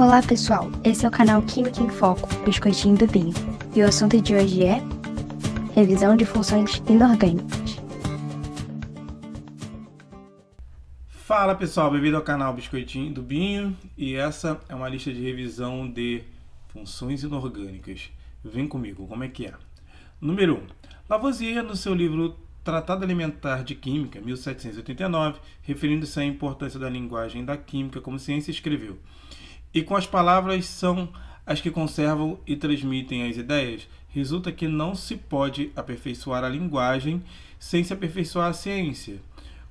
Olá pessoal, esse é o canal Química em Foco, Biscoitinho do Binho, e o assunto de hoje é revisão de funções inorgânicas. Fala pessoal, bem-vindo ao canal Biscoitinho do Binho, e essa é uma lista de revisão de funções inorgânicas. Vem comigo, como é que é? Número 1. Lavoisier, no seu livro Tratado Alimentar de Química, 1789, referindo-se à importância da linguagem da química como ciência, escreveu: e com as palavras são as que conservam e transmitem as ideias. Resulta que não se pode aperfeiçoar a linguagem sem se aperfeiçoar a ciência,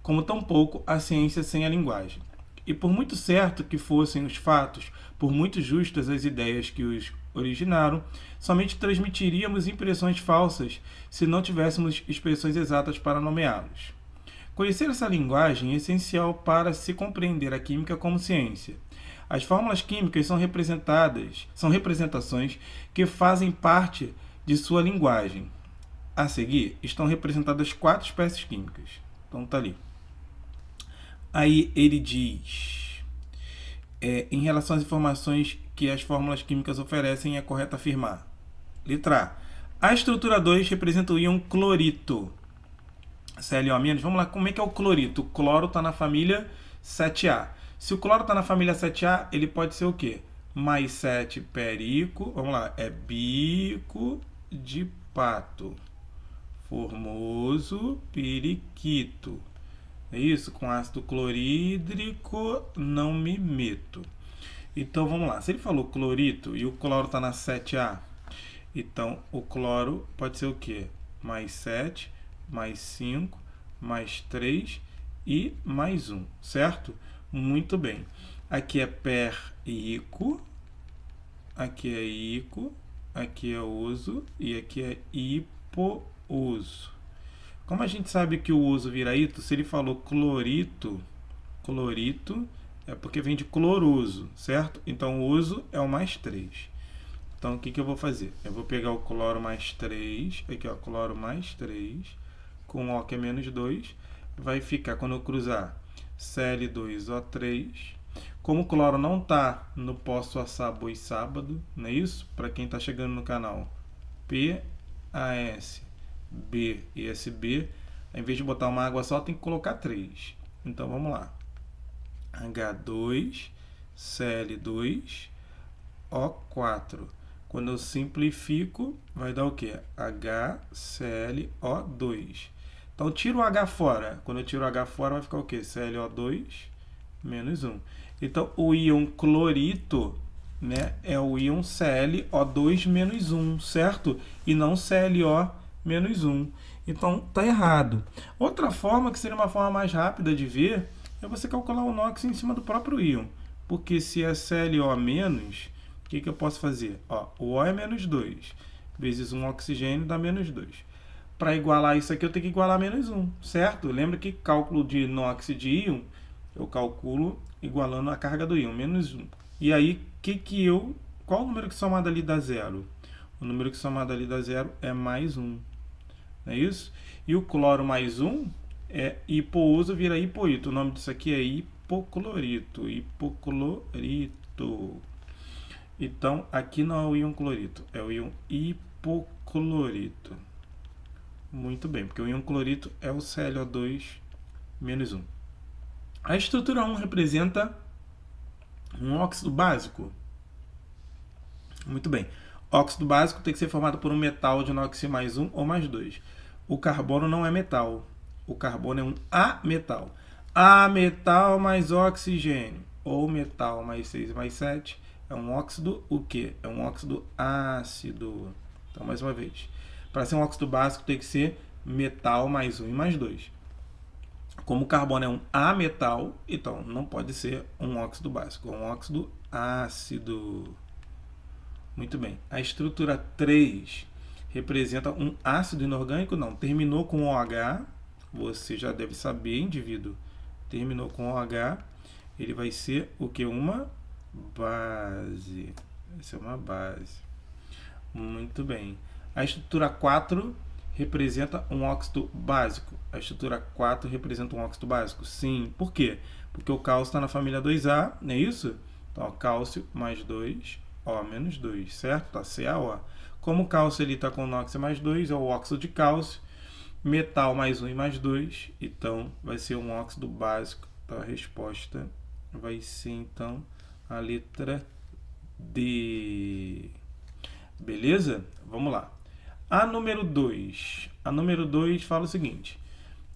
como tampouco a ciência sem a linguagem. E por muito certo que fossem os fatos, por muito justas as ideias que os originaram, somente transmitiríamos impressões falsas se não tivéssemos expressões exatas para nomeá-los. Conhecer essa linguagem é essencial para se compreender a química como ciência. As fórmulas químicas são representadas, são representações que fazem parte de sua linguagem. A seguir, estão representadas quatro espécies químicas. Então tá ali. Aí ele diz, é, em relação às informações que as fórmulas químicas oferecem, é correto afirmar. Letra A. A estrutura 2 representa o íon clorito. ClO-. Vamos lá, como é que é o clorito? O cloro está na família 7A. Se o cloro está na família 7A, ele pode ser o quê? Mais 7 perico, vamos lá, é bico de pato. Formoso periquito. É isso? Com ácido clorídrico, não me meto. Então vamos lá. Se ele falou clorito e o cloro está na 7A, então o cloro pode ser o quê? Mais 7, mais 5, mais 3 e mais 1, certo? Muito bem. Aqui é per ico, aqui é ico, aqui é uso e aqui é hipouso. Como a gente sabe que o uso vira ito, se ele falou clorito, clorito é porque vem de cloruso, certo? Então o uso é o mais 3. Então o que, que eu vou fazer? Eu vou pegar o cloro mais 3, aqui ó, cloro mais 3, com o que é menos 2, vai ficar, quando eu cruzar Série2O3. Como o cloro não está no posso assar boi sábado, não é isso? Para quem está chegando no canal, PASB e SB, em vez de botar uma água só, tem que colocar 3. Então vamos lá. H2, Cl2, O4. Quando eu simplifico, vai dar o quê? HClO2. Então, eu tiro o H fora. Quando eu tiro o H fora, vai ficar o quê? ClO2 menos 1. Então, o íon clorito né, é o íon ClO2 menos 1, certo? E não ClO menos 1. Então, está errado. Outra forma, que seria uma forma mais rápida de ver, é você calcular o NOx em cima do próprio íon. Porque se é ClO menos, o que, que eu posso fazer? Ó, o O é menos 2, vezes 1 oxigênio dá menos 2 para igualar isso aqui, eu tenho que igualar menos 1, certo? Lembra que cálculo de NOx de íon, eu calculo igualando a carga do íon, menos 1. E aí, que que eu, qual o número que somado ali dá zero? O número que somado ali dá zero é mais 1, não é isso? E o cloro mais 1 é hipouso vira hipoito. O nome disso aqui é hipoclorito, hipoclorito. Então, aqui não é o íon clorito, é o íon hipoclorito muito bem, porque o íon clorito é o ClO2 menos 1. A estrutura 1 representa um óxido básico. Muito bem. Óxido básico tem que ser formado por um metal de inoxi mais 1 ou mais 2. O carbono não é metal. O carbono é um ametal. Ametal mais oxigênio. Ou metal mais 6 mais 7 é um óxido o quê? É um óxido ácido. Então, mais uma vez. Para ser um óxido básico tem que ser metal mais um e mais dois. Como o carbono é um ametal, então não pode ser um óxido básico, é um óxido ácido. Muito bem. A estrutura 3 representa um ácido inorgânico? Não. Terminou com OH, você já deve saber, indivíduo. Terminou com OH, ele vai ser o que? Uma base. Vai ser é uma base. Muito bem. A estrutura 4 representa um óxido básico. A estrutura 4 representa um óxido básico? Sim. Por quê? Porque o cálcio está na família 2A, não é isso? Então, ó, cálcio mais 2, O menos 2, certo? Está CaO. Como o cálcio está com óxido mais 2, é o óxido de cálcio. Metal mais 1 e mais 2, então vai ser um óxido básico. Então, a resposta vai ser, então, a letra D. Beleza? Vamos lá. A número 2. A número 2 fala o seguinte: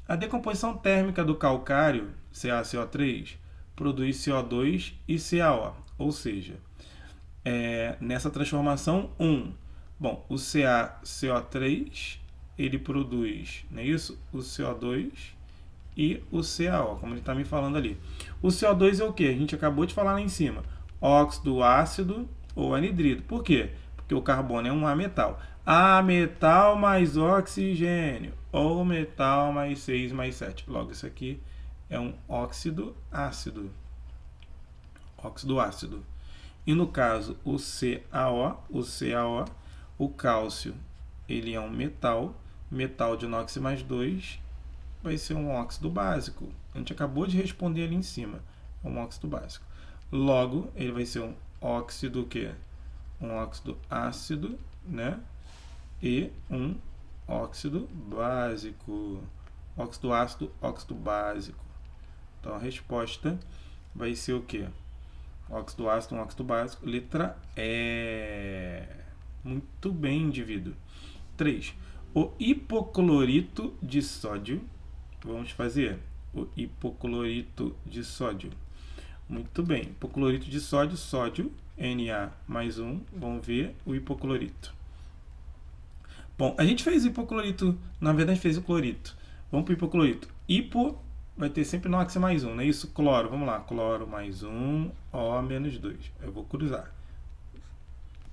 a decomposição térmica do calcário, CaCO3, produz CO2 e CaO, ou seja, é, nessa transformação 1. Um, bom, o CaCO3 ele produz, não é isso? O CO2 e o CaO, como ele está me falando ali. O CO2 é o que? A gente acabou de falar lá em cima. Óxido ácido ou anidrido. Por quê? porque o carbono é um ametal. metal. A metal mais oxigênio, ou metal mais 6 mais 7. Logo, isso aqui é um óxido ácido. Óxido ácido. E no caso, o CaO, o CaO, o cálcio, ele é um metal, metal de inox mais 2 vai ser um óxido básico. A gente acabou de responder ali em cima, é um óxido básico. Logo, ele vai ser um óxido que um óxido ácido, né? E um óxido básico. Óxido ácido, óxido básico. Então a resposta vai ser o quê? Óxido ácido, um óxido básico, letra E. Muito bem, indivíduo. 3. O hipoclorito de sódio. Vamos fazer o hipoclorito de sódio. Muito bem. Hipoclorito de sódio, sódio na mais um, vamos ver o hipoclorito. Bom, a gente fez o hipoclorito, na verdade fez o clorito. Vamos para o hipoclorito. Hipo vai ter sempre NOx mais um, não é isso? Cloro, vamos lá. Cloro mais um, O menos dois. Eu vou cruzar.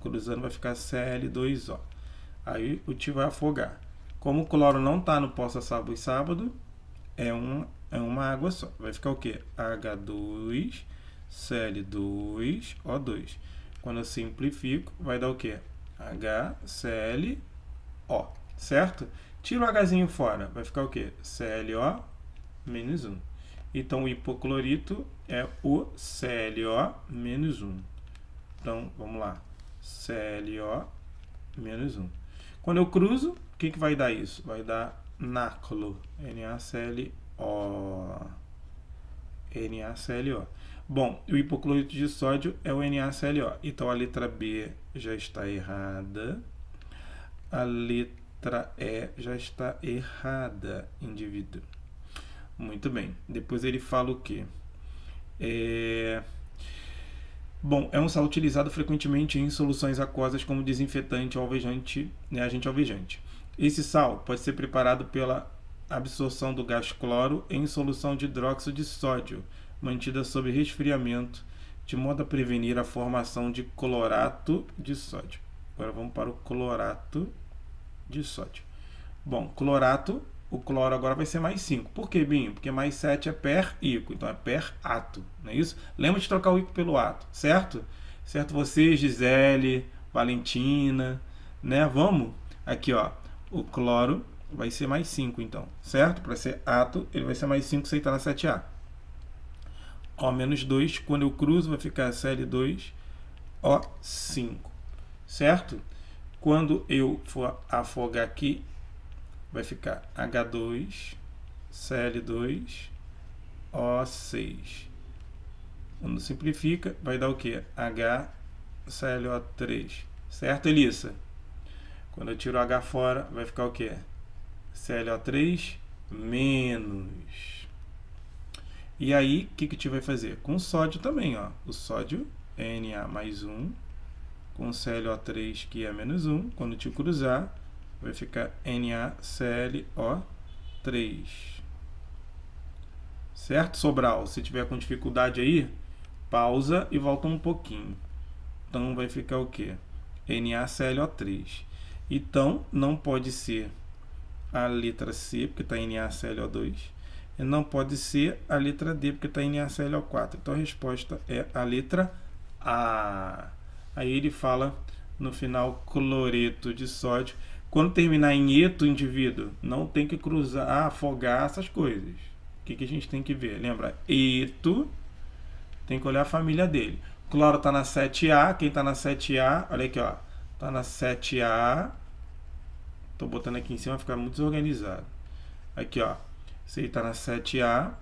Cruzando vai ficar Cl2O. Aí o tio vai afogar. Como o cloro não está no poça sábado e sábado, é, um, é uma água só. Vai ficar o quê? H2 Cl2O2. Quando eu simplifico, vai dar o quê? HClO, certo? Tira o Hzinho fora, vai ficar o quê? ClO menos 1. Então, o hipoclorito é o ClO menos 1. Então, vamos lá. ClO menos 1. Quando eu cruzo, o que, que vai dar isso? Vai dar NACLO. NaClO. NaClO. Bom, o hipoclorito de sódio é o NaClO. Então a letra B já está errada. A letra E já está errada, indivíduo. Muito bem. Depois ele fala o quê? É... Bom, é um sal utilizado frequentemente em soluções aquosas como desinfetante ou alvejante, né, agente alvejante. Esse sal pode ser preparado pela absorção do gás cloro em solução de hidróxido de sódio mantida sob resfriamento, de modo a prevenir a formação de clorato de sódio. Agora vamos para o clorato de sódio. Bom, clorato, o cloro agora vai ser mais 5. Por que, Binho? Porque mais 7 é per ico, então é per ato, não é isso? Lembra de trocar o ico pelo ato, certo? Certo você, Gisele, Valentina, né? Vamos? Aqui, ó, o cloro vai ser mais 5, então, certo? Para ser ato, ele vai ser mais 5 se ele está na 7A. O menos 2, quando eu cruzo vai ficar CL2, O5, certo? Quando eu for afogar aqui, vai ficar H2, CL2, O6. Quando simplifica, vai dar o que? HClO3. Certo, Elissa? Quando eu tiro o H fora, vai ficar o que? ClO3 menos e aí, o que, que a gente vai fazer? Com sódio também, ó. O sódio Na mais 1, com ClO3 que é menos 1. Quando te cruzar, vai ficar NaClO3. Certo, Sobral? Se tiver com dificuldade aí, pausa e volta um pouquinho. Então, vai ficar o quê? NaClO3. Então, não pode ser a letra C, porque está NaClO2 não pode ser a letra D, porque está em ACLO4. Então a resposta é a letra A. Aí ele fala no final cloreto de sódio. Quando terminar em eto, indivíduo, não tem que cruzar, ah, afogar essas coisas. O que, que a gente tem que ver? Lembra, eto, tem que olhar a família dele. Cloro está na 7A, quem está na 7A, olha aqui, ó, está na 7A. Estou botando aqui em cima, vai ficar muito desorganizado. Aqui, ó, se está na 7A,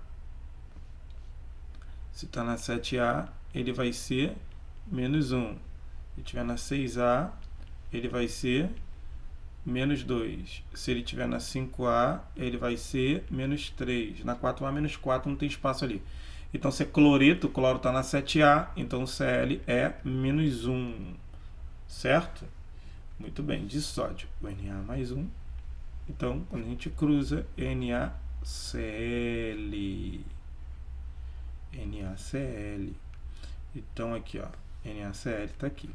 se está na 7A, ele vai ser menos 1. Se estiver na 6A, ele vai ser menos 2. Se ele estiver na 5A, ele vai ser menos 3. Na 4A, menos 4, não tem espaço ali. Então, se é cloreto, o cloro está na 7A, então o Cl é menos 1, certo? Muito bem, de sódio, o Na mais 1. Então, quando a gente cruza, Na CL, NaCl. Então, aqui, ó, NaCl está aqui.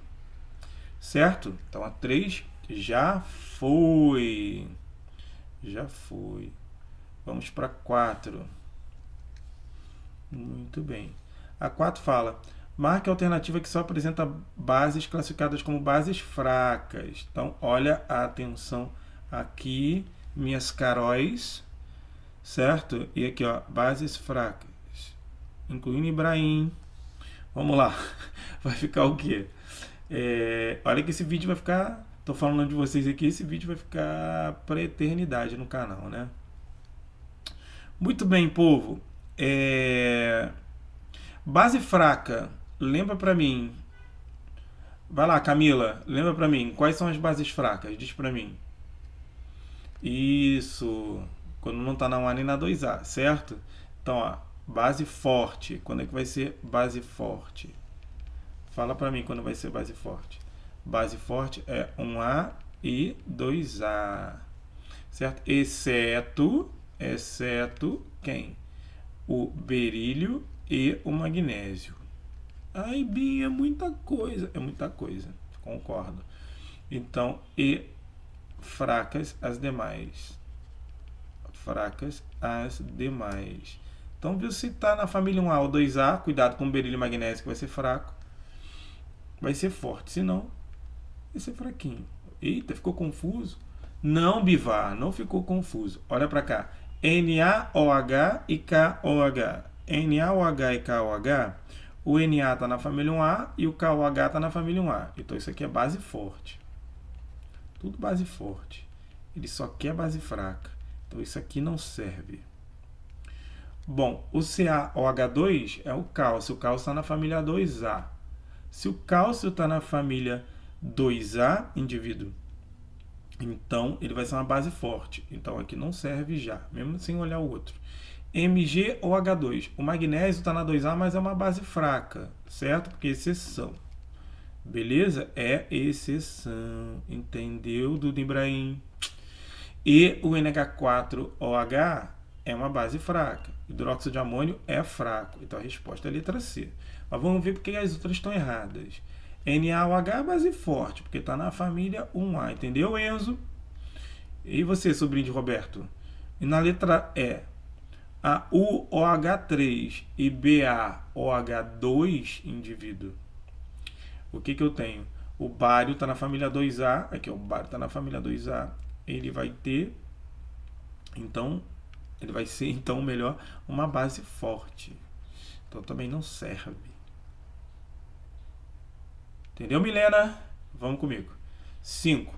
Certo? Então, a 3 já foi. Já foi. Vamos para 4. Muito bem. A 4 fala: marque a alternativa que só apresenta bases classificadas como bases fracas. Então, olha a atenção aqui, minhas caróis certo? E aqui, ó, bases fracas, incluindo Ibrahim. Vamos lá, vai ficar o quê? É, olha que esse vídeo vai ficar, tô falando de vocês aqui, esse vídeo vai ficar para eternidade no canal, né? Muito bem, povo. É, base fraca, lembra para mim. Vai lá, Camila, lembra para mim quais são as bases fracas? Diz para mim. Isso quando não está na 1A nem na 2A, certo? Então, ó, base forte. Quando é que vai ser base forte? Fala para mim quando vai ser base forte. Base forte é 1A e 2A, certo? Exceto, exceto quem? O berílio e o magnésio. Ai, Bim, é muita coisa. É muita coisa, concordo. Então, e fracas as demais fracas as demais. Então, viu, se está na família 1A ou 2A, cuidado com o berilho magnésio, que vai ser fraco. Vai ser forte, senão vai ser fraquinho. Eita, ficou confuso? Não, Bivar, não ficou confuso. Olha para cá. NaOH e KOH. NaOH e KOH, o Na está na família 1A e o KOH está na família 1A. Então, isso aqui é base forte. Tudo base forte. Ele só quer base fraca. Então isso aqui não serve. Bom, o CaOH2 é o cálcio. O cálcio está na família 2A. Se o cálcio está na família 2A, indivíduo, então ele vai ser uma base forte. Então aqui não serve já, mesmo sem olhar o outro. MgOH2. O magnésio está na 2A, mas é uma base fraca, certo? Porque é exceção. Beleza? É exceção. Entendeu, Dudu Ibrahim? E o NH4OH é uma base fraca. Hidróxido de amônio é fraco. Então a resposta é a letra C. Mas vamos ver porque as outras estão erradas. NaOH é base forte, porque está na família 1A, entendeu, Enzo? E você, sobrinho de Roberto? E na letra E, a UOH3 e BaOH2, indivíduo, o que, que eu tenho? O bário está na família 2A, aqui o bário está na família 2A, ele vai ter então ele vai ser então melhor uma base forte. Então também não serve. Entendeu, Milena? Vamos comigo. 5.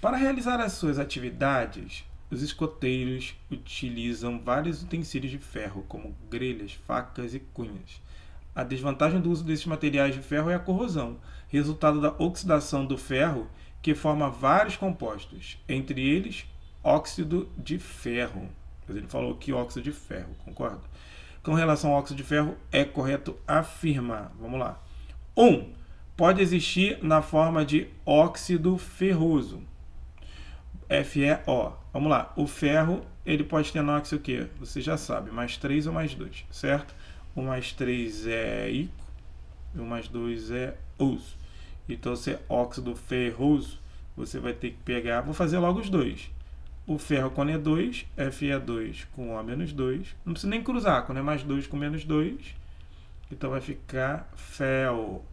Para realizar as suas atividades, os escoteiros utilizam vários utensílios de ferro, como grelhas, facas e cunhas. A desvantagem do uso desses materiais de ferro é a corrosão, resultado da oxidação do ferro que forma vários compostos, entre eles óxido de ferro. Mas ele falou que óxido de ferro, concorda? Com relação ao óxido de ferro, é correto afirmar. Vamos lá. 1. Um, pode existir na forma de óxido ferroso. FeO. Vamos lá. O ferro, ele pode ter óxido o quê? Você já sabe, mais 3 ou mais 2, certo? É é o mais 3 é ico. e o mais 2 é uso. Então, se é óxido ferroso, você vai ter que pegar... Vou fazer logo os dois. O ferro quando é 2, Fe2 com O menos 2. Não precisa nem cruzar, quando é mais 2 com menos 2. Então, vai ficar Fel,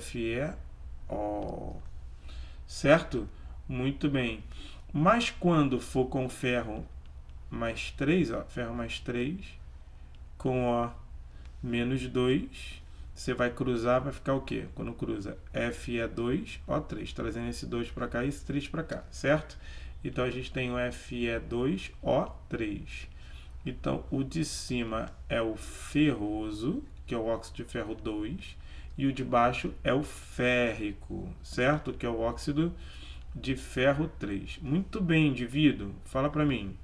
FeO. Certo? Muito bem. Mas quando for com ferro mais 3, ó, ferro mais 3, com O menos 2, você vai cruzar, vai ficar o quê? Quando cruza F é 2, O3, trazendo esse 2 para cá e esse 3 para cá, certo? Então, a gente tem o Fe é 2, O3. Então, o de cima é o ferroso, que é o óxido de ferro 2, e o de baixo é o férrico, certo? Que é o óxido de ferro 3. Muito bem, indivíduo, fala para mim.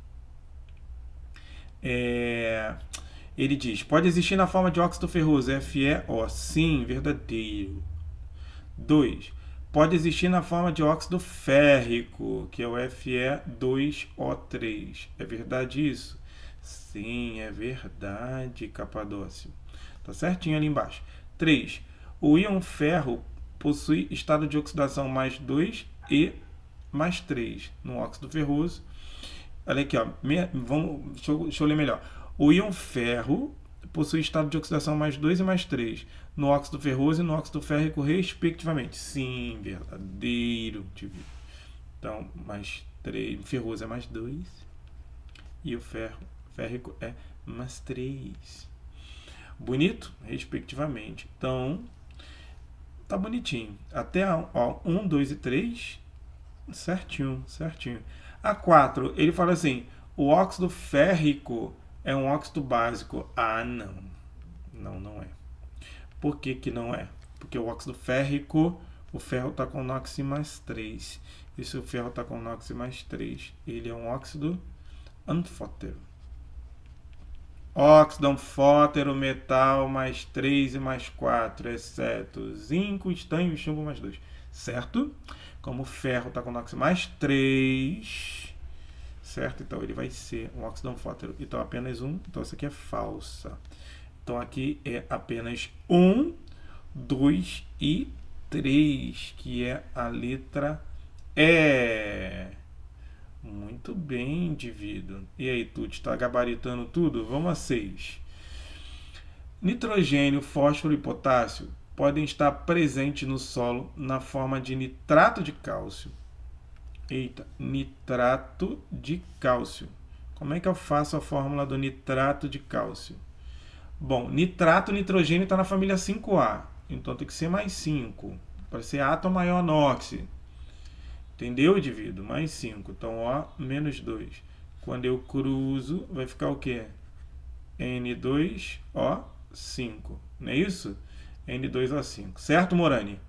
É... Ele diz: pode existir na forma de óxido ferroso, FeO. Sim, verdadeiro. 2. Pode existir na forma de óxido férrico, que é o Fe2O3. É verdade isso? Sim, é verdade, Capadócio. Tá certinho ali embaixo. 3. O íon ferro possui estado de oxidação mais 2 e mais 3 no óxido ferroso. Olha aqui, ó. Me, vamos, deixa eu, deixa eu ler melhor. O íon ferro possui estado de oxidação mais 2 e mais 3 no óxido ferroso e no óxido férrico, respectivamente. Sim, verdadeiro. Então, mais 3. ferroso é mais 2 e o ferro, férrico é mais 3. Bonito? Respectivamente. Então, tá bonitinho. Até 1, 2 e 3, certinho, certinho. A 4, ele fala assim: o óxido férrico é um óxido básico? Ah, não. Não, não é. Por que, que não é? Porque o óxido férrico, o ferro está com NOX mais 3. E se o ferro está com NOX mais 3, ele é um óxido anfótero. Óxido anfótero, metal, mais 3 e mais 4, exceto zinco, estanho e chumbo mais 2. Certo? Como o ferro está com NOX mais 3 certo? Então ele vai ser um óxido fótero Então apenas um, então essa aqui é falsa. Então aqui é apenas um, dois e três, que é a letra E. Muito bem, indivíduo. E aí, Tuti, está gabaritando tudo? Vamos a seis. Nitrogênio, fósforo e potássio podem estar presentes no solo na forma de nitrato de cálcio Eita, nitrato de cálcio. Como é que eu faço a fórmula do nitrato de cálcio? Bom, nitrato, nitrogênio está na família 5A. Então tem que ser mais 5. Para ser átomo maior noxi. Entendeu, divido? Mais 5. Então, ó, menos 2. Quando eu cruzo, vai ficar o quê? N2O5. Não é isso? N2O5. Certo, Morani?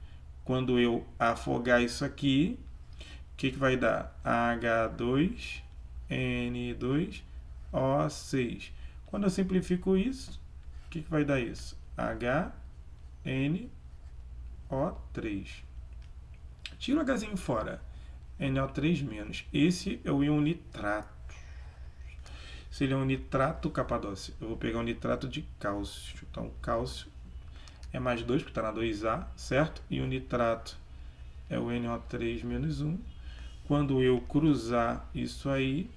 Quando eu afogar isso aqui, o que, que vai dar? H2N2O6. Quando eu simplifico isso, o que, que vai dar isso? HNO3. Tira o Hzinho fora. NO3 menos. Esse é o íon nitrato. Se ele é um nitrato, Capadócio, eu vou pegar um nitrato de cálcio. Então, cálcio é mais 2, porque está na 2A, certo? E o nitrato é o NO3 menos 1. Quando eu cruzar isso aí,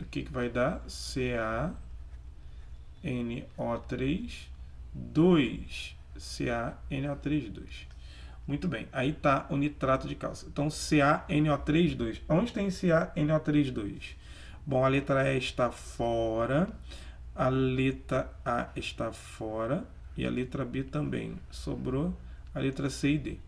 o que, que vai dar? CaNO3, 2. CaNO3, 2. Muito bem, aí está o nitrato de cálcio. Então, CaNO3, 2. Onde tem CaNO3, 2? Bom, a letra E está fora, a letra A está fora e a letra B também. Sobrou a letra C e D.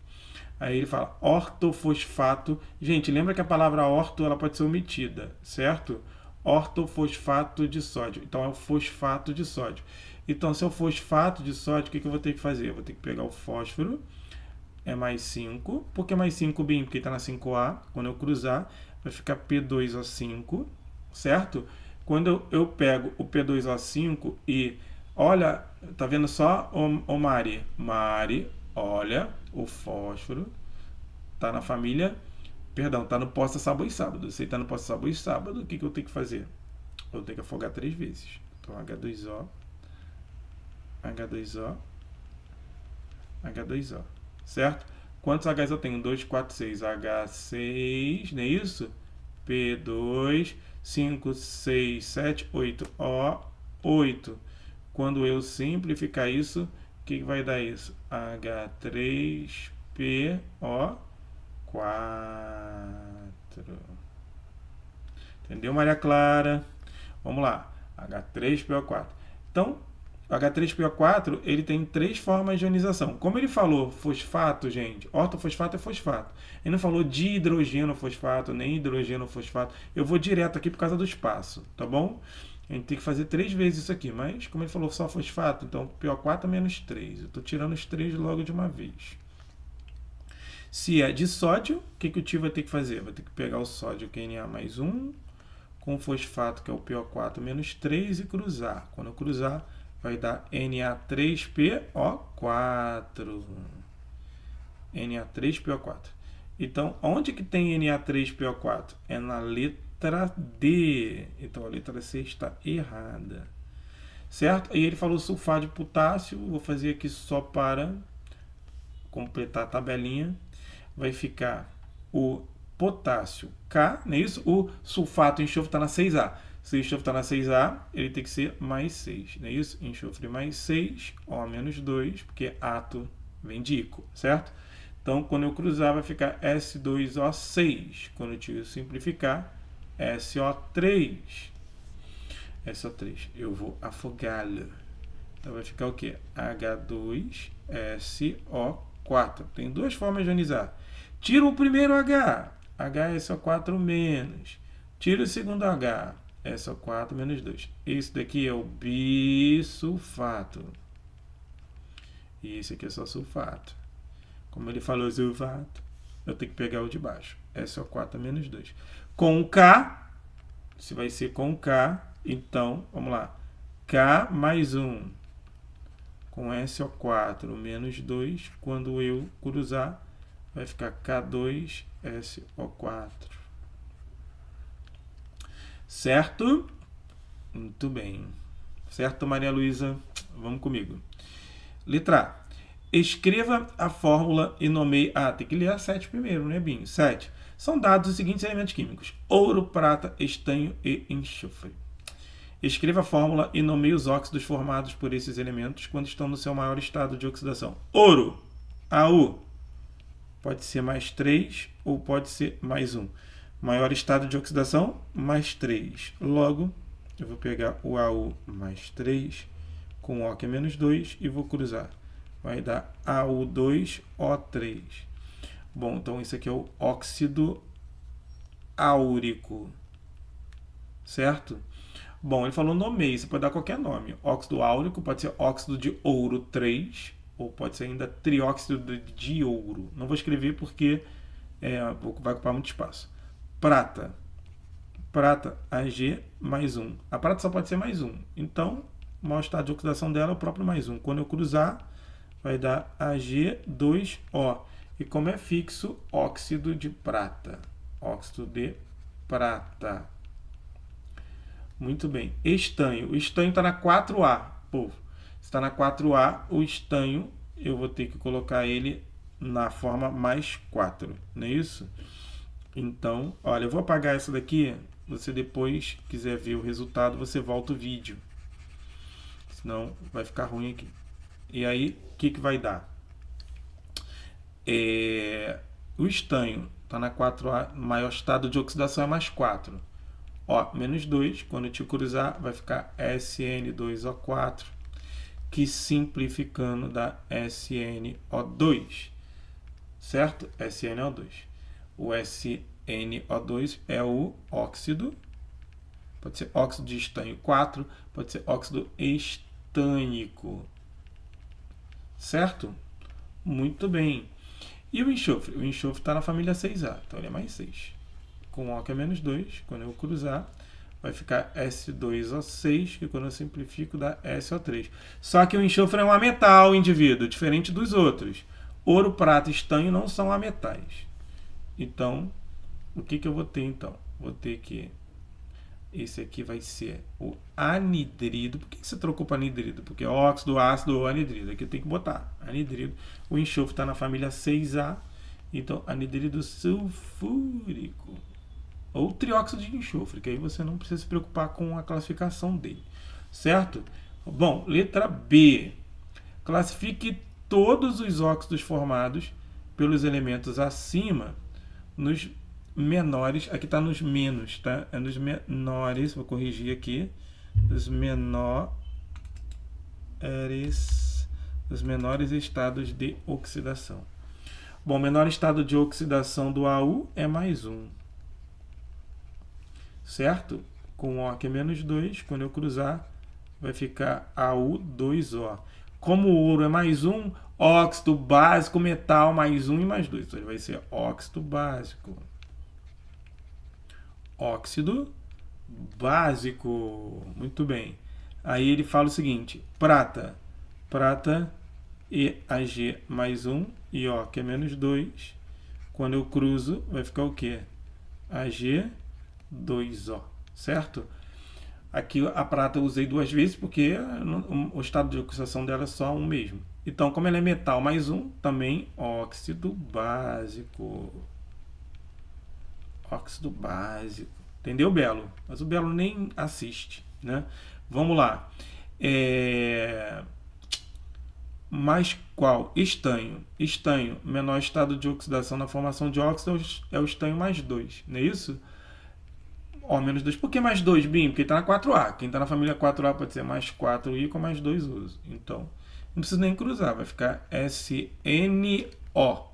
Aí ele fala ortofosfato. Gente, lembra que a palavra orto ela pode ser omitida, certo? Ortofosfato de sódio. Então é o fosfato de sódio. Então, se é o fosfato de sódio, o que, que eu vou ter que fazer? Eu vou ter que pegar o fósforo, é mais 5. Por que mais 5, Bim? Porque está na 5A. Quando eu cruzar, vai ficar P2O5, certo? Quando eu, eu pego o P2O5 e olha, tá vendo só o, o Mari? Mari, Olha, o fósforo tá na família. Perdão, tá no posta sábado e sábado. Se ele tá no posta sábado e sábado, o que, que eu tenho que fazer? Eu tenho que afogar três vezes. Então, H2O, H2O, H2O, certo? Quantos Hs eu tenho? 2, 4, 6. H6, não é isso? P2, 5, 6, 7, 8. O, 8. Quando eu simplificar isso, que, que vai dar isso? H3PO4. Entendeu, Maria Clara? Vamos lá. H3PO4. Então, o H3PO4 ele tem três formas de ionização. Como ele falou fosfato, gente, ortofosfato é fosfato. Ele não falou de hidrogênio fosfato, nem hidrogênio fosfato. Eu vou direto aqui por causa do espaço, tá bom? A gente tem que fazer três vezes isso aqui, mas como ele falou só fosfato, então PO4 menos 3. Eu estou tirando os três logo de uma vez. Se é de sódio, o que, que o tio vai ter que fazer? Vai ter que pegar o sódio QNA é mais 1 com o fosfato, que é o PO4 menos 3, e cruzar. Quando cruzar, vai dar Na3PO4. Na3PO4. Então, onde que tem Na3PO4? É na letra letra D. Então a letra C está errada. Certo? E ele falou sulfato de potássio. Vou fazer aqui só para completar a tabelinha. Vai ficar o potássio K, não é isso? O sulfato enxofre está na 6A. Se o enxofre está na 6A, ele tem que ser mais 6, não é isso? Enxofre mais 6, O menos 2, porque ato vem de ico, certo? Então, quando eu cruzar, vai ficar S2O6. Quando eu tiver simplificar, SO3. SO3. Eu vou afogá-lo. Então vai ficar o quê? H2SO4. Tem duas formas de ionizar. Tira o primeiro H. HSO4 é menos. Tira o segundo H. SO4 menos 2. Esse daqui é o bisulfato. E esse aqui é só sulfato. Como ele falou sulfato, eu tenho que pegar o de baixo. SO4 menos 2 com K, se vai ser com K, então, vamos lá, K mais 1 com SO4 menos 2, quando eu cruzar, vai ficar K2SO4. Certo? Muito bem. Certo, Maria Luísa? Vamos comigo. Letra A. Escreva a fórmula e nomeie... Ah, tem que ler a 7 primeiro, né, Binho? 7 são dados os seguintes elementos químicos: ouro, prata, estanho e enxofre. Escreva a fórmula e nomeie os óxidos formados por esses elementos quando estão no seu maior estado de oxidação. Ouro, AU, pode ser mais 3 ou pode ser mais 1. Maior estado de oxidação, mais 3. Logo, eu vou pegar o AU mais 3 com o O que é menos 2 e vou cruzar. Vai dar AU2O3. Bom, então isso aqui é o óxido áurico, certo? Bom, ele falou nomeie, você pode dar qualquer nome. Óxido áurico pode ser óxido de ouro 3, ou pode ser ainda trióxido de ouro. Não vou escrever porque é, vai ocupar muito espaço. Prata. Prata Ag mais um. A prata só pode ser mais um. Então, o maior estado de oxidação dela é o próprio mais um. Quando eu cruzar, vai dar Ag2O. E como é fixo, óxido de prata. Óxido de prata. Muito bem. Estanho. O estanho está na 4A, povo. está na 4A, o estanho, eu vou ter que colocar ele na forma mais 4, não é isso? Então, olha, eu vou apagar essa daqui. Você depois quiser ver o resultado, você volta o vídeo. Senão vai ficar ruim aqui. E aí, o que, que vai dar? É, o estanho está na 4A, maior estado de oxidação é mais 4. Ó, menos 2, quando eu te cruzar, vai ficar SN2O4, que simplificando dá SNO2, certo? SNO2. O SNO2 é o óxido, pode ser óxido de estanho 4, pode ser óxido estânico, certo? Muito bem. E o enxofre? O enxofre está na família 6A, então ele é mais 6. Com O que é menos 2, quando eu cruzar, vai ficar S2O6, que é quando eu simplifico dá SO3. Só que o enxofre é um metal, indivíduo, diferente dos outros. Ouro, prata e estanho não são ametais. Então, o que, que eu vou ter então? Vou ter que esse aqui vai ser o anidrido. Por que você trocou para anidrido? Porque é óxido, ácido ou anidrido. Aqui tem que botar anidrido. O enxofre está na família 6A. Então, anidrido sulfúrico. Ou trióxido de enxofre, que aí você não precisa se preocupar com a classificação dele. Certo? Bom, letra B. Classifique todos os óxidos formados pelos elementos acima nos menores, aqui está nos menos, tá? É nos menores, vou corrigir aqui, os menores, os menores estados de oxidação. Bom, o menor estado de oxidação do AU é mais um, certo? Com O aqui é menos 2, quando eu cruzar, vai ficar AU2O. Como o ouro é mais um, óxido básico, metal mais um e mais dois, então ele vai ser óxido básico óxido básico. Muito bem. Aí ele fala o seguinte: prata, prata e Ag mais 1 e O, que é menos 2. Quando eu cruzo, vai ficar o quê? Ag2O, certo? Aqui a prata eu usei duas vezes porque o estado de oxidação dela é só um mesmo. Então, como ela é metal mais um, também óxido básico. Óxido básico. Entendeu, Belo? Mas o Belo nem assiste, né? Vamos lá. É... Mais qual? Estanho. Estanho, menor estado de oxidação na formação de óxido é, é o estanho mais 2, não é isso? Ó, menos 2. Por que mais 2, Bim? Porque está na 4A. Quem está na família 4A pode ser mais 4I com mais 2 uso. Então, não precisa nem cruzar, vai ficar SNO.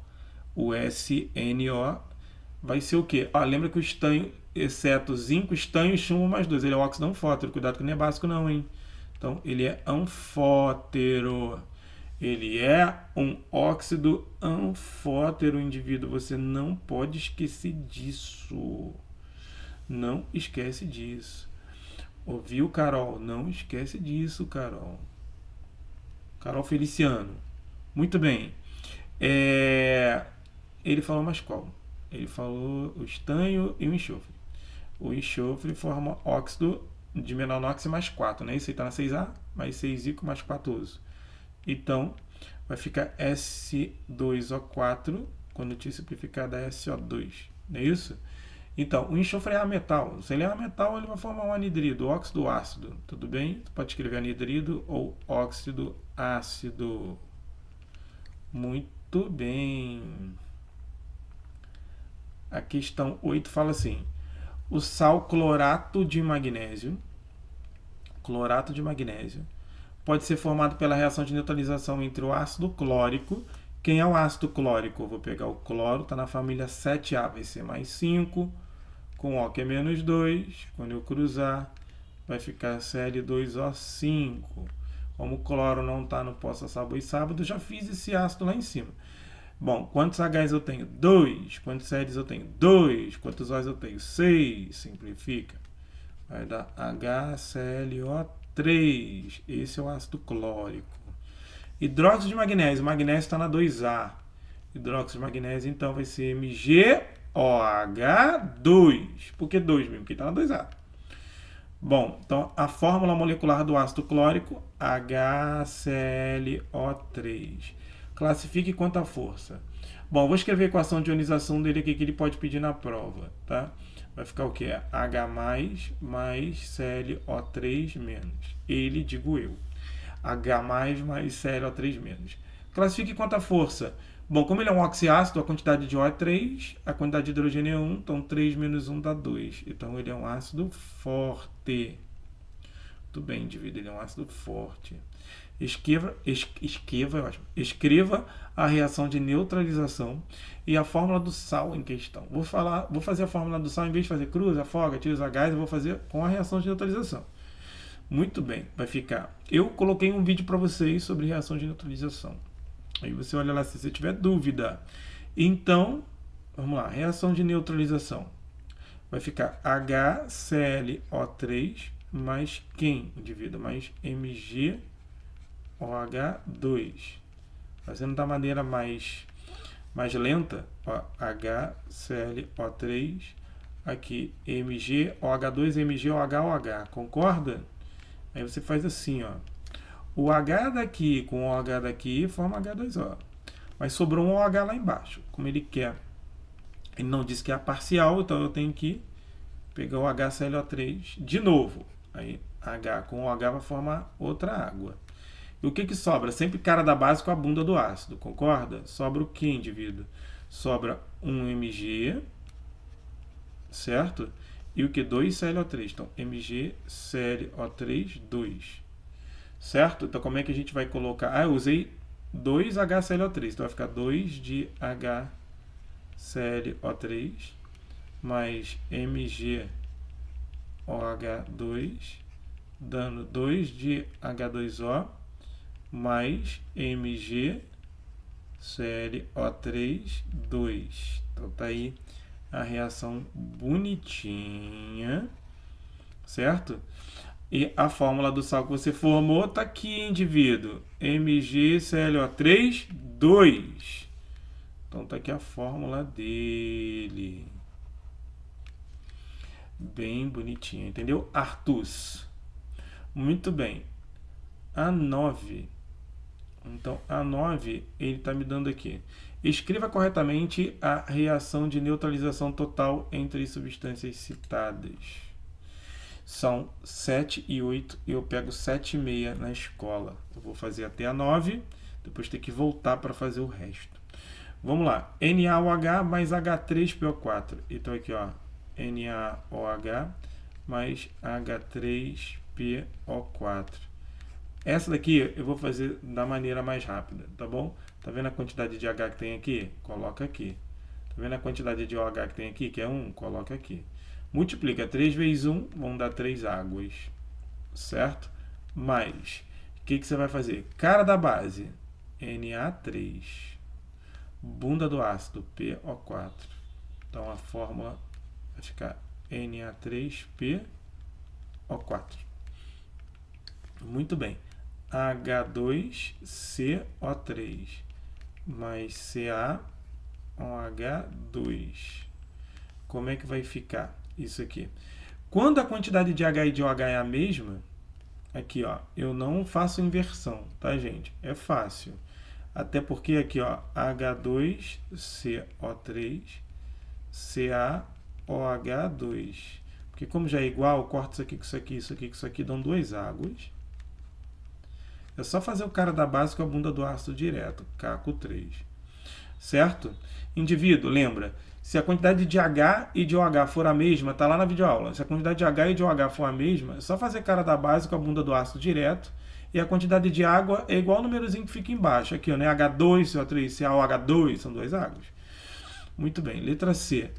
O SNO vai ser o quê? Ah, lembra que o estanho, exceto zinco, estanho e chumbo mais dois, ele é um óxido anfótero. Cuidado que não é básico não, hein? Então, ele é anfótero. Ele é um óxido anfótero, indivíduo. Você não pode esquecer disso. Não esquece disso. Ouviu, Carol? Não esquece disso, Carol. Carol Feliciano. Muito bem. É... Ele falou mais qual? Ele falou o estanho e o enxofre. O enxofre forma óxido de melanóxido mais 4, né? Isso aí está na 6A, mais 6ico mais 4 uso. Então, vai ficar S2O4, quando te simplificar dá SO2, não é isso? Então, o enxofre é a metal. Se ele é a metal, ele vai formar um anidrido, óxido ácido, tudo bem? Tu pode escrever anidrido ou óxido ácido. Muito bem. A questão 8 fala assim: o sal clorato de magnésio, clorato de magnésio, pode ser formado pela reação de neutralização entre o ácido clórico. Quem é o ácido clórico? Eu vou pegar o cloro, está na família 7A, vai ser mais 5, com O que é menos 2. Quando eu cruzar, vai ficar Cl2O5. Como o cloro não está no poça sábado e sábado, já fiz esse ácido lá em cima. Bom, quantos Hs eu tenho? 2. Quantos Ls eu tenho? 2. Quantos Os eu tenho? 6. Simplifica. Vai dar HClO3. Esse é o ácido clórico. Hidróxido de magnésio. Magnésio está na 2A. Hidróxido de magnésio, então, vai ser MgOH2. Por que 2 mesmo? Porque está na 2A. Bom, então, a fórmula molecular do ácido clórico, HClO3. Classifique quanto à força. Bom, vou escrever a equação de ionização dele aqui que ele pode pedir na prova, tá? Vai ficar o que? H mais mais ClO3 menos. Ele, digo eu. H mais mais ClO3 menos. Classifique quanto à força. Bom, como ele é um oxiácido, a quantidade de O é 3, a quantidade de hidrogênio é 1, então 3 menos 1 dá 2. Então ele é um ácido forte. Tudo bem, indivíduo, ele é um ácido forte escreva, escreva a reação de neutralização e a fórmula do sal em questão. Vou, falar, vou fazer a fórmula do sal, em vez de fazer cruz, afoga, tira os gás, eu vou fazer com a reação de neutralização. Muito bem, vai ficar. Eu coloquei um vídeo para vocês sobre reação de neutralização. Aí você olha lá se você tiver dúvida. Então, vamos lá, reação de neutralização. Vai ficar HClO3 mais quem, indivíduo? Mais MG OH2. Fazendo da maneira mais, mais lenta, ó, HClO3, aqui MgOH2, MgOHOH, concorda? Aí você faz assim, ó. O H daqui com o OH daqui forma H2O. Mas sobrou um OH lá embaixo, como ele quer. Ele não disse que é a parcial, então eu tenho que pegar o HClO3 de novo. Aí H com o OH vai formar outra água o que, que sobra? Sempre cara da base com a bunda do ácido, concorda? Sobra o que, indivíduo? Sobra um Mg, certo? E o que? 2ClO3. Então, MgClO3, 2. Certo? Então, como é que a gente vai colocar? Ah, eu usei 2HClO3. Então, vai ficar 2 de HClO3 mais MgOH2 dando 2 de H2O mais MgClO3, 2. Então tá aí a reação bonitinha, certo? E a fórmula do sal que você formou tá aqui, indivíduo. MgClO3, 2. Então tá aqui a fórmula dele. Bem bonitinha, entendeu? Artus. Muito bem. A 9 então, A9, ele está me dando aqui. Escreva corretamente a reação de neutralização total entre substâncias citadas. São 7 e 8, e eu pego 7 e meia na escola. Eu vou fazer até a 9, depois ter que voltar para fazer o resto. Vamos lá, NaOH mais H3PO4. Então, aqui, ó, NaOH mais H3PO4. Essa daqui eu vou fazer da maneira mais rápida, tá bom? Tá vendo a quantidade de H que tem aqui? Coloca aqui. Tá vendo a quantidade de OH que tem aqui, que é 1? Coloca aqui. Multiplica 3 vezes 1, vão dar 3 águas, certo? Mais, o que, que você vai fazer? Cara da base, Na3. Bunda do ácido, PO4. Então, a fórmula vai ficar Na3PO4. Muito bem. H2CO3 mais CaOH2. Como é que vai ficar isso aqui? Quando a quantidade de H e de OH é a mesma, aqui ó, eu não faço inversão, tá gente? É fácil. Até porque aqui ó, H2CO3 CaOH2. Porque como já é igual, corto isso aqui com isso aqui, isso aqui com isso aqui, dão duas águas. É só fazer o cara da base com a bunda do ácido direto, caco 3. Certo? Indivíduo, lembra, se a quantidade de H e de OH for a mesma, tá lá na videoaula. Se a quantidade de H e de OH for a mesma, é só fazer cara da base com a bunda do ácido direto. E a quantidade de água é igual ao númerozinho que fica embaixo. Aqui, ó, né? H2CO3, CaOH2, são duas águas. Muito bem. Letra C.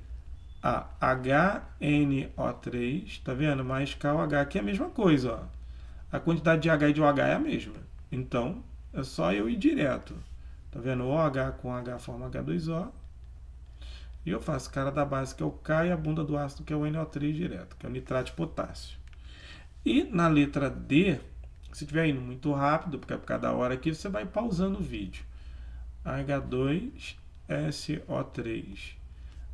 A HNO3, tá vendo? Mais KOH, que é a mesma coisa, ó a quantidade de H e de OH é a mesma. Então, é só eu ir direto. Tá vendo? OH com H forma H2O. E eu faço cara da base, que é o K, e a bunda do ácido, que é o NO3 direto, que é o nitrato de potássio. E na letra D, se estiver indo muito rápido, porque é por cada hora aqui, você vai pausando o vídeo. H2SO3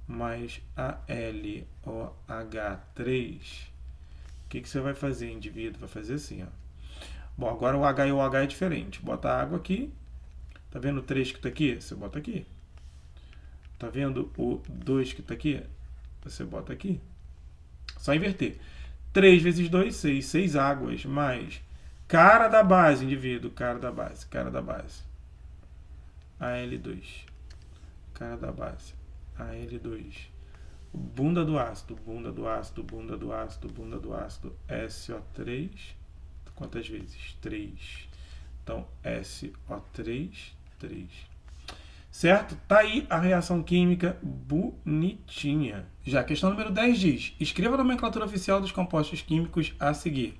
mais ALOH3 que, que você vai fazer, indivíduo? Vai fazer assim, ó. Bom, agora o H e o H é diferente. Bota a água aqui. Tá vendo o 3 que tá aqui? Você bota aqui. Tá vendo o 2 que tá aqui? Você bota aqui. Só inverter. 3 vezes 2, 6. 6 águas mais cara da base, indivíduo. Cara da base, cara da base. AL2. Cara da base. AL2 bunda do ácido, bunda do ácido, bunda do ácido, bunda do ácido, SO3. Quantas vezes? 3. Então, SO3, 3. Certo? Tá aí a reação química bonitinha. Já a questão número 10 diz: escreva a nomenclatura oficial dos compostos químicos a seguir.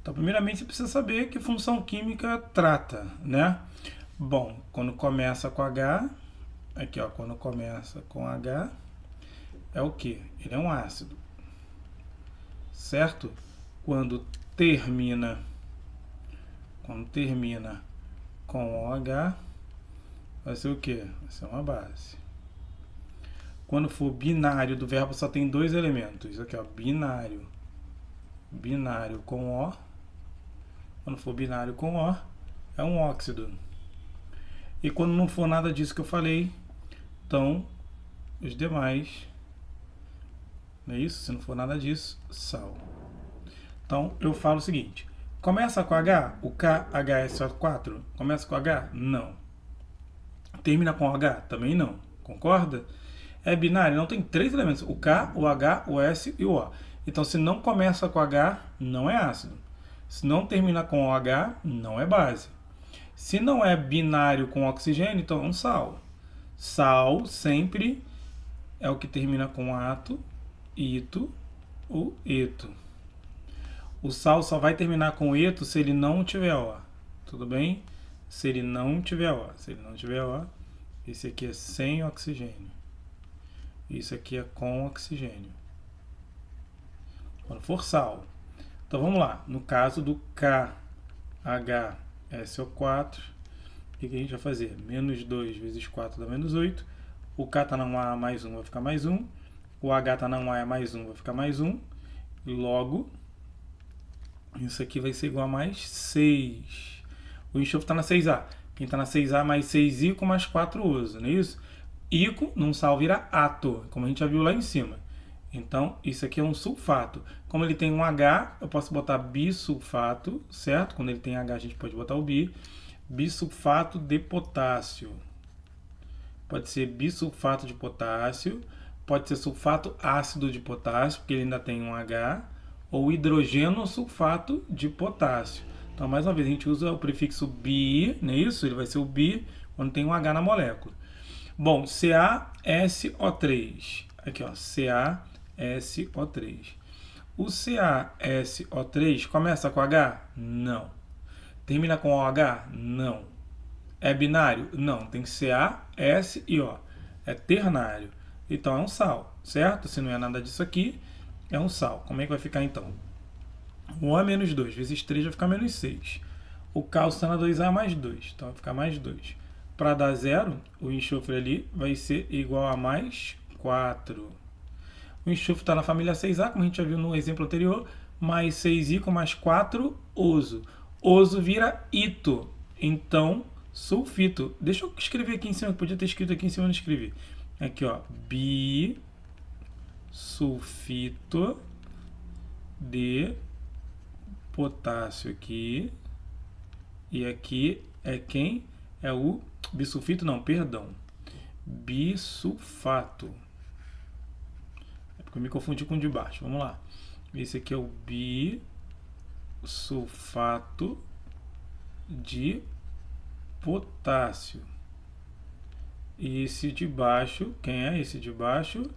Então, primeiramente, você precisa saber que função química trata, né? Bom, quando começa com H, aqui ó, quando começa com H, é o que? Ele é um ácido, certo? Quando termina, quando termina com OH, vai ser o que? Vai ser uma base. Quando for binário do verbo, só tem dois elementos. Isso aqui, ó, binário. Binário com O. Quando for binário com O, é um óxido. E quando não for nada disso que eu falei, então os demais não é isso? Se não for nada disso, sal. Então, eu falo o seguinte. Começa com H? O KHSO4? Começa com H? Não. Termina com H? Também não. Concorda? É binário, não tem três elementos. O K, o H, o S e o O. Então, se não começa com H, não é ácido. Se não termina com OH, não é base. Se não é binário com oxigênio, então é um sal. Sal sempre é o que termina com ato ito, o eto. O sal só vai terminar com eto se ele não tiver ó. Tudo bem? Se ele não tiver ó. Se ele não tiver ó, esse aqui é sem oxigênio. Isso aqui é com oxigênio. Quando for sal. Então vamos lá. No caso do KHSO4, o que, a gente vai fazer? Menos 2 vezes 4 dá menos 8. O K está na a mais 1, vai ficar mais 1 o H tá na 1, A é mais 1, vai ficar mais 1. Logo, isso aqui vai ser igual a mais 6. O enxofre está na 6A. Quem está na 6A mais 6 Ico mais 4 uso, não é isso? Ico, num sal, vira ato, como a gente já viu lá em cima. Então, isso aqui é um sulfato. Como ele tem um H, eu posso botar bisulfato, certo? Quando ele tem H, a gente pode botar o bi. Bisulfato de potássio. Pode ser bisulfato de potássio pode ser sulfato ácido de potássio, porque ele ainda tem um H, ou hidrogênio sulfato de potássio. Então, mais uma vez, a gente usa o prefixo bi, não é isso? Ele vai ser o bi quando tem um H na molécula. Bom, CaSO3. Aqui, ó, CaSO3. O CaSO3 começa com H? Não. Termina com OH? Não. É binário? Não. Tem a S e O. É ternário. Então é um sal, certo? Se não é nada disso aqui, é um sal. Como é que vai ficar então? O A menos 2 vezes 3 vai ficar menos 6. O cálcio está na 2A mais 2, então vai ficar mais 2. Para dar zero, o enxofre ali vai ser igual a mais 4. O enxofre está na família 6A, como a gente já viu no exemplo anterior, mais 6I com mais 4, oso. Oso vira ito, então sulfito. Deixa eu escrever aqui em cima, podia ter escrito aqui em cima, não escrevi. Aqui, ó, bisulfito de potássio aqui. E aqui é quem? É o bisulfito, não, perdão. Bisulfato. É porque eu me confundi com o de baixo. Vamos lá. Esse aqui é o bisulfato de potássio. E esse de baixo, quem é esse de baixo?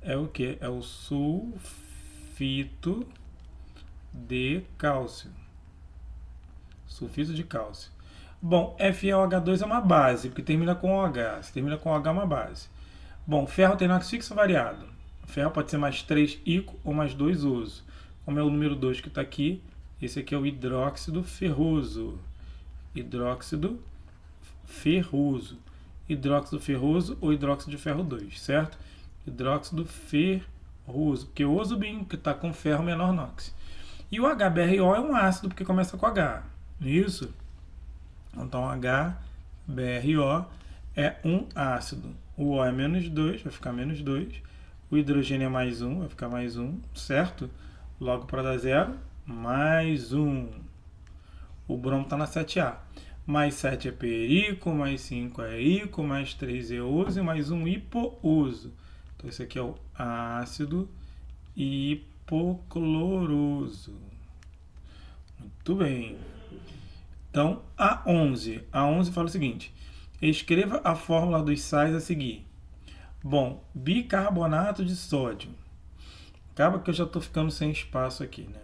É o que? É o sulfito de cálcio. Sulfito de cálcio. Bom, FeOH2 é uma base, porque termina com OH. Se termina com OH é uma base. Bom, ferro tem inox fixo variado. Ferro pode ser mais 3 ico ou mais 2 uso. Como é o número 2 que está aqui, esse aqui é o hidróxido ferroso. Hidróxido ferroso hidróxido ferroso ou hidróxido de ferro 2, certo? Hidróxido ferroso, porque o osobim, que está com ferro menor nox. E o HBRO é um ácido, porque começa com H, é isso? Então, HBRO é um ácido. O O é menos 2, vai ficar menos 2. O hidrogênio é mais 1, um, vai ficar mais 1, um, certo? Logo para dar zero, mais 1. Um. O bromo está na 7A mais 7 é perico, é mais 5 é ico, mais 3 é uso mais 1 hipouso. Então, esse aqui é o ácido hipocloroso. Muito bem. Então, A11. A11 fala o seguinte. Escreva a fórmula dos sais a seguir. Bom, bicarbonato de sódio. Acaba que eu já estou ficando sem espaço aqui, né?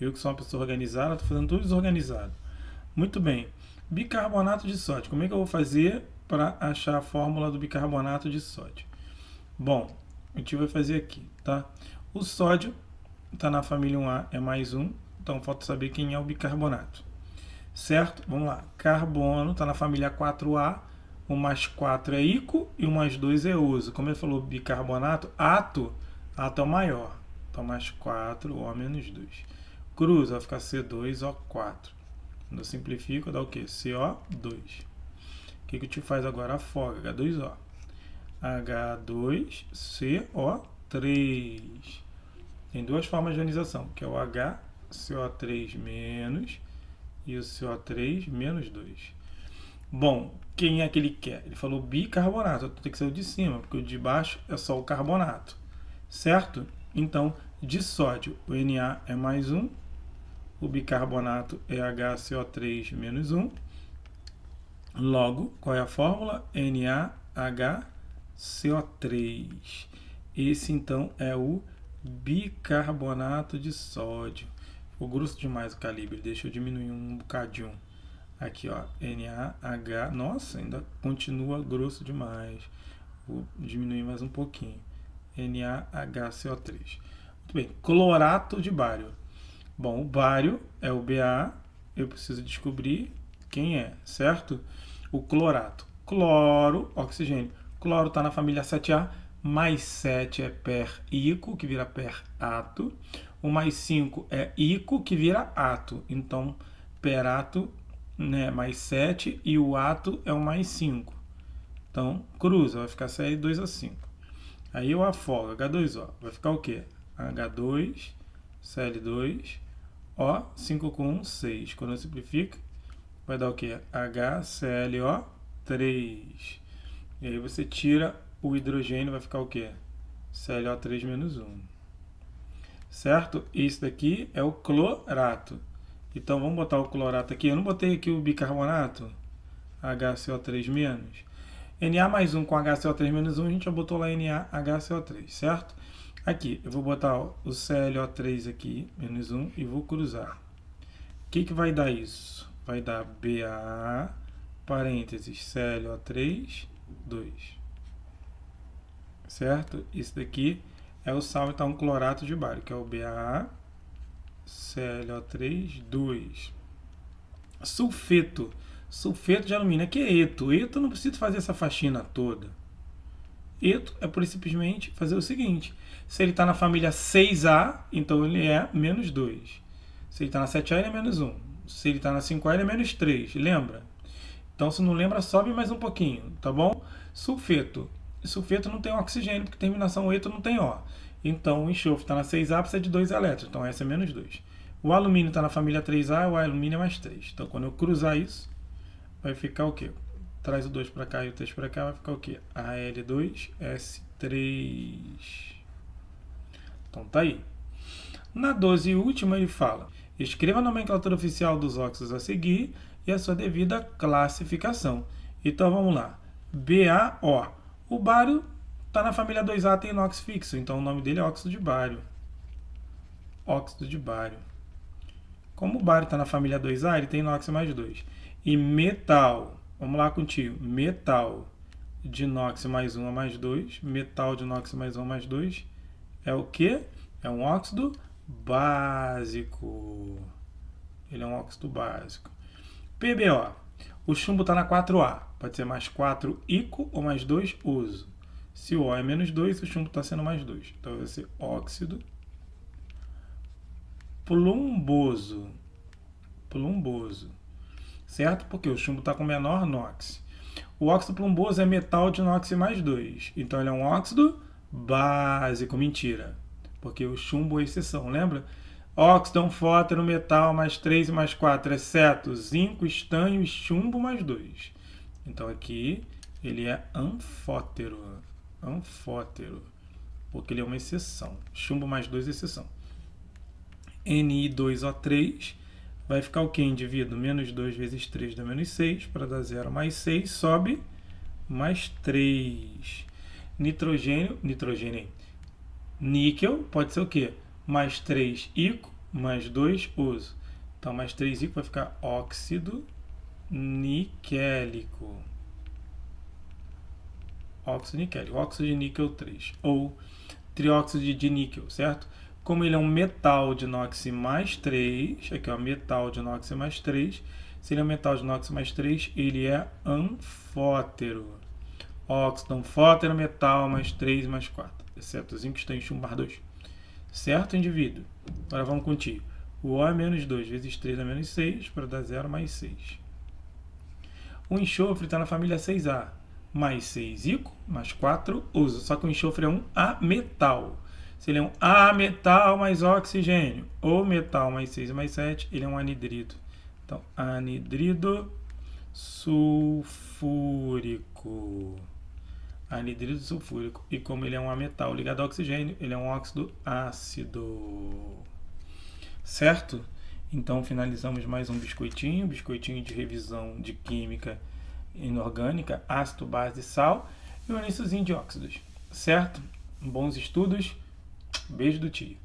Eu que sou uma pessoa organizada, estou fazendo tudo desorganizado. Muito bem. Bicarbonato de sódio. Como é que eu vou fazer para achar a fórmula do bicarbonato de sódio? Bom, a gente vai fazer aqui, tá? O sódio está na família 1A, é mais um, então falta saber quem é o bicarbonato. Certo? Vamos lá. Carbono está na família 4A, o mais 4 é ico e o mais 2 é uso. Como ele falou, bicarbonato, ato, ato é o maior. Então, mais 4, O menos 2. Cruz, vai ficar C2, O4. Quando eu simplifico, dá o quê? CO2. O que, que te faz agora? Afoga, H2O. H2CO3. Tem duas formas de ionização, que é o HCO3- e o CO3 menos 2. Bom, quem é que ele quer? Ele falou bicarbonato, tem que ser o de cima, porque o de baixo é só o carbonato, certo? Então, de sódio, o Na é mais um o bicarbonato é HCO3-1. Logo, qual é a fórmula? NaHCO3. Esse, então, é o bicarbonato de sódio. Ficou grosso demais o calibre, deixa eu diminuir um bocadinho. Aqui, ó, NaH. Nossa, ainda continua grosso demais. Vou diminuir mais um pouquinho. NaHCO3. Muito bem, clorato de bário. Bom, o bário é o Ba, eu preciso descobrir quem é, certo? O clorato. Cloro, oxigênio. Cloro está na família 7A, mais 7 é per-ico, que vira per-ato. O mais 5 é ico, que vira ato. Então, perato né, mais 7 e o ato é o mais 5. Então, cruza, vai ficar série 2 a 5. Aí eu afogo, H2O. Vai ficar o quê? H2, Cl2, o, 5 com 1, 6. Quando eu simplifico, vai dar o quê? HClO3. E aí você tira o hidrogênio, vai ficar o quê? ClO3 menos 1. Certo? Isso daqui é o clorato. Então, vamos botar o clorato aqui. Eu não botei aqui o bicarbonato? HCO3 menos. Na mais 1 com HCO3 menos 1, a gente já botou lá NaHCO3, certo? Aqui, eu vou botar o CLO3 aqui, menos 1, e vou cruzar. O que, que vai dar isso? Vai dar BAA, parênteses, CLO3, 2. Certo? Isso daqui é o sal salbutam então, clorato de bário, que é o BAA, CLO3, 2. Sulfeto. Sulfeto de alumínio. Aqui é, é eto. Eto eu não preciso fazer essa faxina toda. Eto é por simplesmente fazer o seguinte: se ele está na família 6A, então ele é menos 2. Se ele está na 7A, ele é menos 1. Se ele está na 5A, ele é menos 3. Lembra? Então, se não lembra, sobe mais um pouquinho, tá bom? Sulfeto. Sulfeto não tem oxigênio, porque terminação eto não tem O. Então, o enxofre está na 6A, precisa de 2 elétrons. Então, essa é menos 2. O alumínio está na família 3A, o alumínio é mais 3. Então, quando eu cruzar isso, vai ficar o quê? traz o 2 para cá e o 3 para cá, vai ficar o quê? AL2S3. Então tá aí. Na 12 e última ele fala: escreva a nomenclatura oficial dos óxidos a seguir e a sua devida classificação. Então vamos lá. BAO. O bário está na família 2A, tem inox fixo, então o nome dele é óxido de bário. Óxido de bário. Como o bário está na família 2A, ele tem inox mais 2. E metal. Vamos lá contigo. Metal de inox mais 1 a mais 2. Metal de inox mais 1 mais 2 é o que? É um óxido básico. Ele é um óxido básico. PBO. O chumbo está na 4A. Pode ser mais 4 ico ou mais 2 uso. Se o O é menos 2, o chumbo está sendo mais 2. Então vai ser óxido plumboso. Plumboso certo? Porque o chumbo está com menor NOx. O óxido plomboso é metal de NOx mais 2, então ele é um óxido básico, mentira, porque o chumbo é exceção, lembra? Óxido é um fótero, metal mais 3 e mais 4, exceto zinco, estanho e chumbo mais 2. Então aqui ele é anfótero, anfótero, porque ele é uma exceção, chumbo mais 2 é exceção. Ni2O3 Vai ficar o que, indivíduo? Menos 2 vezes 3 dá menos 6, para dar 0 mais 6, sobe mais 3. Nitrogênio, nitrogênio, níquel, pode ser o quê? Mais 3 ico, mais 2 uso. Então, mais 3 ico vai ficar óxido niquélico. Óxido niquélico, óxido de níquel 3, ou trióxido de níquel, certo? Como ele é um metal de NOX mais 3, aqui ó, metal de NOX mais 3, se ele é um metal de NOX mais 3, ele é anfótero. Óxido fótero metal mais 3 mais 4, exceto o zinco está em 1 2. Certo, indivíduo? Agora vamos contigo. O O é menos 2 vezes 3 dá menos 6, para dar 0 mais 6. O enxofre está na família 6A. Mais 6 ico, mais 4 uso. Só que o enxofre é um A metal. Se ele é um A metal mais oxigênio ou metal mais 6 mais 7, ele é um anidrido. Então, anidrido sulfúrico. Anidrido sulfúrico. E como ele é um A metal ligado ao oxigênio, ele é um óxido ácido. Certo? Então, finalizamos mais um biscoitinho, biscoitinho de revisão de química inorgânica, ácido, base e sal, e o iníciozinho de óxidos. Certo? Bons estudos. Beijo do tio.